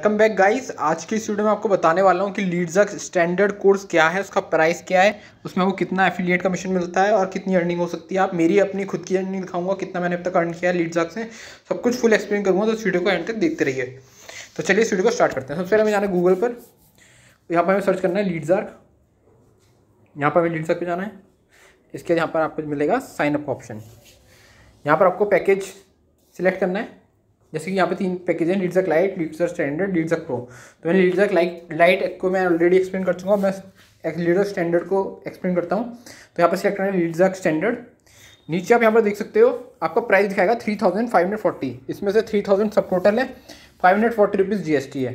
welcome back guys आज की इस वीडियो में आपको बताने वाला हूँ कि लीडजक स्टैंडर्ड कोर्स क्या है उसका प्राइस क्या है उसमें वो कितना एफिलिएट कमीशन मिलता है और कितनी अर्निंग हो सकती है आप मेरी अपनी खुद की अर्निंग दिखाऊंगा कितना मैंने अब तक अर्न किया है लीडजक से सब कुछ फुल एक्सप्लेन करूँगा तो इस वीडियो को एंड तक देखते रहिए तो चलिए इस वीडियो को स्टार्ट करते हैं सबसे पहले हमें जाना है गूगल पर यहाँ पर हमें सर्च करना है लीडजार्क यहाँ पर हमें लीडजक पर जाना है इसके यहाँ पर आपको मिलेगा साइनअप ऑप्शन यहाँ पर आपको पैकेज सिलेक्ट करना है जैसे कि यहाँ पे तीन पैकेज हैं leads lite leads standard Leadsark pro तो मैं लीड्स लाइट लाइट को मैं ऑलरेडी एक्सप्लेन कर चुका हूँ मैं लीडर स्टैंडर्ड को एक्सप्लेन करता हूँ तो यहाँ पर सिलेक्ट करना है लीड्स स्टैंडर्ड नीचे आप यहाँ पर देख सकते हो आपका प्राइस दिखाएगा three thousand five hundred forty इसमें से थ्री थाउजेंड सब टोटल है फाइव हंड्रेड फोर्टी रुपीज़ है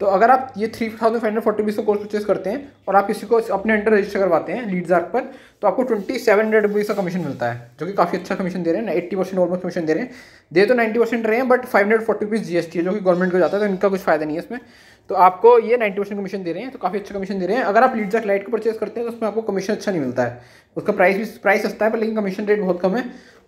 तो अगर आप ये three thousand five hundred forty rupees का कोर्स परचेज करते हैं और आप किसी को अपने अंडर रजिस्टर करवाते हैं लीड जार्क पर तो आपको ट्वेंटी सेवन हंड्रेड रुपीज़ का कमीशन मिलता है जो कि काफ़ी अच्छा कमीशन दे रहे हैं एट्टी परसेंट ऑलमोस्ट कमीशन दे रहे हैं दे तो नाइन्टी परसेंट रहे हैं but five hundred forty rupees G S T है जो कि गवर्नमेंट को जाता है तो इनका कुछ फायदा नहीं है इसमें तो आपको ये नाइन्टी परसेंट कमीशन दे रहे हैं तो काफ़ी अच्छा कमीशन दे रहे हैं अगर आप लीड जार्क लाइट को परचेज करते हैं तो उसमें आपको कमीशन अच्छा नहीं मिलता है उसका प्राइस भी प्राइस सस्ता है पर लेकिन कमीशन रेट बहुत कम है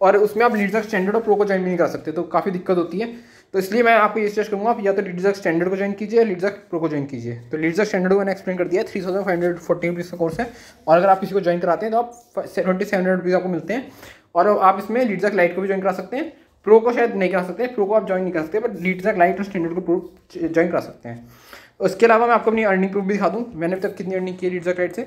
और उसमें आप लीड जार्क स्टैंडर्ड और प्रो को ज्वाइन नहीं कर सकते तो काफ़ी दिक्कत होती है तो इसलिए मैं आपको ये सजेस्ट करूँगा आप या तो लीडजक स्टैंडर्ड को ज्वाइन कीजिए या लीडजक प्रो को ज्वाइन कीजिए तो लीडजक स्टैंडर्ड को मैंने एक्सप्लेन कर दिया three thousand five hundred forty rupees का कोर्स है और अगर आप किसी को ज्वाइन कराते हैं तो आप ट्वेंटी सेवन हंड्रेड रुपीज़ आपको मिलते हैं और आप इसमें लीडजक लाइट को भी ज्वाइन करा सकते हैं प्रो को शायद नहीं करा सकते प्रो को आप ज्वाइन नहीं कर सकते बट लीडजक लाइट और स्टैंडर्ड को ज्वाइन करा सकते हैं उसके अलावा मैं आपको अपनी अर्निंग प्रूफ भी दिखा दूँ मैंने अब तक कितनी अर्निंग की है लीडजक लाइट से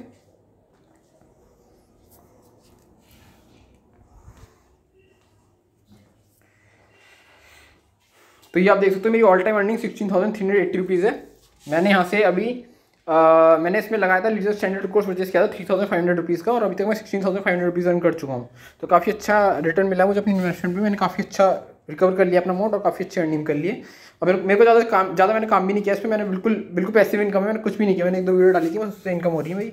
तो ये आप देख सकते हो मेरी all time earning sixteen thousand three hundred eighty rupees है मैंने यहाँ से अभी आ, मैंने इसमें लगाया था लीजर स्टैंडर्ड कोर्स परचेस किया था three thousand five hundred rupees का और अभी तक मैं sixteen thousand five hundred rupees earn कर चुका हूँ तो काफ़ी अच्छा रिटर्न मिला मुझे अपनी इन्वेस्टमेंट में मैंने काफ़ी अच्छा रिकवर कर लिया अपना अमाउंट और काफ़ी अच्छी अर्निंग कर लिए और मेरे मेरे को ज़्यादा काम ज़्यादा मैंने काम भी नहीं किया इसमें मैंने बिल्कुल बिल्कुल पैसे भी इनकम है मैंने कुछ भी नहीं किया मैंने एक दो वीडियो डाली थी बस उससे इनकम हो रही है भाई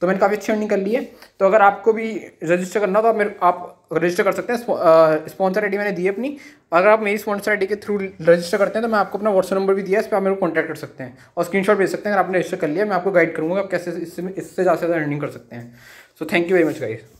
तो मैंने काफ़ी अच्छी अर्निंग कर ली है तो अगर आपको भी रजिस्टर करना तो आप मेरे आप रजिस्टर कर सकते हैं स्पॉन्सर आई मैंने दी है अपनी अगर आप मेरी स्पॉन्सर आई के थ्रू रजिस्टर करते हैं तो मैं आपको अपना व्हाट्सअप नंबर भी दिया है इस पर आप मेरे को कॉन्टैक्ट कर सकते हैं और स्क्रीन भेज सकते हैं अगर आपने रजिस्टर कर लिया मैं आपको गाइड करूँगा आप कैसे इससे इससे ज़्यादा से ज़्यादा अर्निंग कर सकते हैं so thank you very much guide